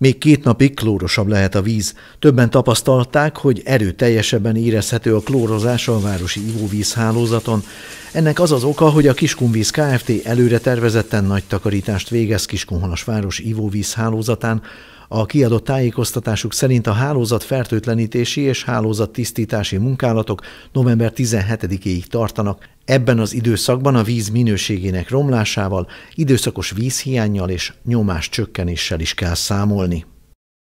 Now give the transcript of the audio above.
Még két napig klórosabb lehet a víz. Többen tapasztalták, hogy erőteljesebben érezhető a klórozás a városi ivóvízhálózaton. Ennek az az oka, hogy a Kiskunvíz Kft. előre tervezetten nagy takarítást végez Kiskunhalas város ivóvízhálózatán, a kiadott tájékoztatásuk szerint a hálózat fertőtlenítési és hálózat tisztítási munkálatok november 17-ig tartanak. Ebben az időszakban a víz minőségének romlásával, időszakos vízhiányjal és nyomás csökkenéssel is kell számolni.